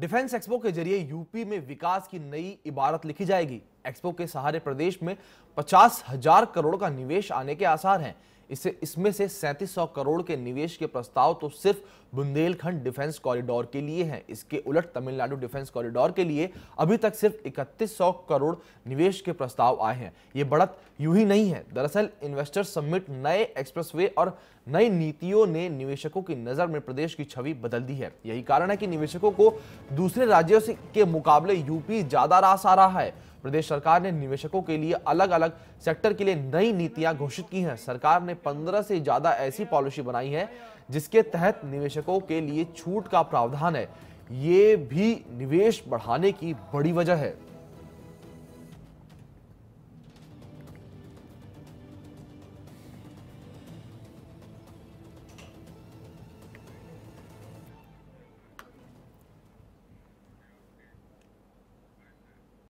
defence expo के जरिए UP में विकास की नई इबारत लिखी जाएगी एक्सपो के सहारे प्रदेश में पचास हजार करोड़ का निवेश आने के आसार हैं इससे इसमें से सैंतीस सौ करोड़ के निवेश के प्रस्ताव तो सिर्फ बुंदेलखंड डिफेंस कॉरिडोर के लिए हैं इसके उलट तमिलनाडु डिफेंस कॉरिडोर के लिए अभी तक सिर्फ इकतीस सौ करोड़ निवेश के प्रस्ताव आए हैं ये बढ़त यूं ही नहीं है दरअसल इन्वेस्टर समिट नए एक्सप्रेसवे और नई नीतियों ने निवेशकों की नजर में प्रदेश की छवि बदल दी है यही कारण है कि निवेशकों को दूसरे राज्यों के मुकाबले यूपी ज्यादा रास आ रहा है प्रदेश सरकार ने निवेशकों के लिए अलग अलग सेक्टर के लिए नई नीतियां घोषित की हैं सरकार ने 15 से ज्यादा ऐसी पॉलिसी बनाई है जिसके तहत निवेशकों के लिए छूट का प्रावधान है ये भी निवेश बढ़ाने की बड़ी वजह है